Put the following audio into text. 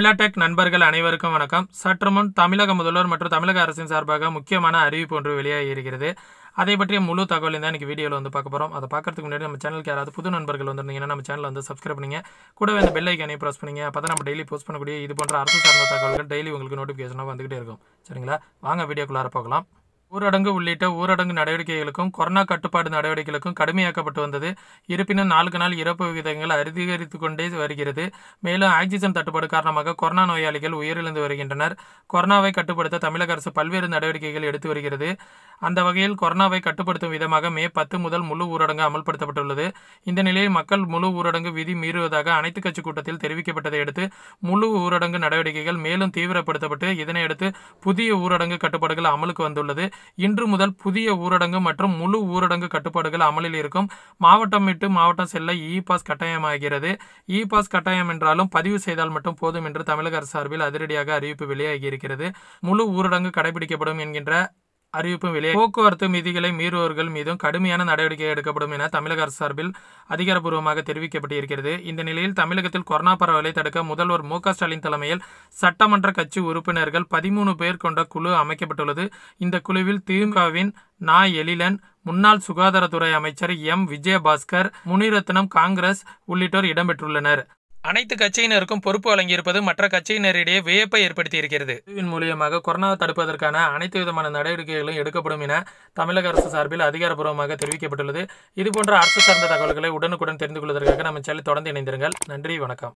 தமிழா நண்பர்கள் அனைவருக்கும் வணக்கம் சற்று முன் தமிழக முதல்வர் மற்றும் தமிழக அரசின் சார்பாக முக்கியமான அறிவிப்பு ஒன்று வெளியாகி இருக்கிறது அதை பற்றிய முழு தகவலையும் தான் இன்றைக்கி வீடியோவில் வந்து பார்க்க போகிறோம் அதை பார்க்கறதுக்கு முன்னாடி நம்ம சேனலுக்கு யாராவது புது நண்பர்கள் வந்துருந்தீங்கன்னா நம்ம சேனல் வந்து சப்ஸ்கிரைப் பண்ணுங்க கூடவே அந்த பெல் ஐக்கானையும் ப்ரெஸ் பண்ணுங்க அப்போ தான் நம்ம டெய்லி போஸ்ட் பண்ணக்கூடிய இது போன்ற அரசு சார்ந்த தகவல்கள் டெய்லி உங்களுக்கு நோட்டிஃபிகேஷனாக வந்துகிட்டே இருக்கும் சரிங்களா வாங்க வீடியோக்குள்ளார போகலாம் ஊரடங்கு உள்ளிட்ட ஊரடங்கு நடவடிக்கைகளுக்கும் கொரோனா கட்டுப்பாடு நடவடிக்கைகளுக்கும் கடுமையாக்கப்பட்டு வந்தது இருப்பினும் நாளுக்கு நாள் இறப்பு விகிதங்கள் அதிகரித்து கொண்டே வருகிறது மேலும் ஆக்சிஜன் தட்டுப்பாடு காரணமாக கொரோனா நோயாளிகள் உயிரிழந்து வருகின்றனர் கொரோனாவை கட்டுப்படுத்த தமிழக அரசு பல்வேறு நடவடிக்கைகள் எடுத்து வருகிறது அந்த வகையில் கொரோனாவை கட்டுப்படுத்தும் விதமாக மே பத்து முதல் முழு ஊரடங்கு அமல்படுத்தப்பட்டுள்ளது இந்த நிலையில் மக்கள் முழு ஊரடங்கு விதி மீறுவதாக அனைத்துக் கட்சி கூட்டத்தில் தெரிவிக்கப்பட்டதை அடுத்து முழு ஊரடங்கு நடவடிக்கைகள் மேலும் தீவிரப்படுத்தப்பட்டு இதனையடுத்து புதிய ஊரடங்கு கட்டுப்பாடுகள் அமலுக்கு வந்துள்ளது இன்று முதல் புதிய ஊரடங்கு மற்றும் முழு ஊரடங்கு கட்டுப்பாடுகள் அமலில் இருக்கும் மாவட்டம் விட்டு மாவட்டம் செல்ல இ பாஸ் கட்டாயமாகிறது இ பாஸ் கட்டாயம் என்றாலும் பதிவு செய்தால் மட்டும் போதும் என்று தமிழக அரசு சார்பில் அதிரடியாக அறிவிப்பு வெளியாகி இருக்கிறது முழு ஊரடங்கு கடைபிடிக்கப்படும் என்கின்ற அறிவிப்பும் வெளியே போக்குவரத்து விதிகளை மீறுபவர்கள் மீதும் கடுமையான நடவடிக்கை எடுக்கப்படும் என தமிழக அரசு சார்பில் அதிகாரப்பூர்வமாக தெரிவிக்கப்பட்டிருக்கிறது இந்த நிலையில் தமிழகத்தில் கொரோனா பரவலை தடுக்க முதல்வர் மு ஸ்டாலின் தலைமையில் சட்டமன்ற கட்சி உறுப்பினர்கள் பதிமூணு பேர் கொண்ட குழு அமைக்கப்பட்டுள்ளது இந்த குழுவில் திமுகவின் நா எழிலன் முன்னாள் சுகாதாரத்துறை அமைச்சர் எம் விஜயபாஸ்கர் முனிரத்னம் காங்கிரஸ் உள்ளிட்டோர் இடம்பெற்றுள்ளனர் அனைத்து கட்சியினருக்கும் பொறுப்பு வழங்கியிருப்பது மற்ற கட்சியினரிடையே வியப்பை ஏற்படுத்தி இருக்கிறது இதன் மூலியமாக கொரோனாவை தடுப்பதற்கான அனைத்து விதமான நடவடிக்கைகளும் எடுக்கப்படும் என தமிழக அரசு சார்பில் அதிகாரப்பூர்வமாக தெரிவிக்கப்பட்டுள்ளது இதுபோன்ற அரசு சார்ந்த தகவல்களை உடனுக்குடன் தெரிந்து கொள்வதற்காக நம்ம சேனல் தொடர்ந்து இணைந்திருங்கள் நன்றி வணக்கம்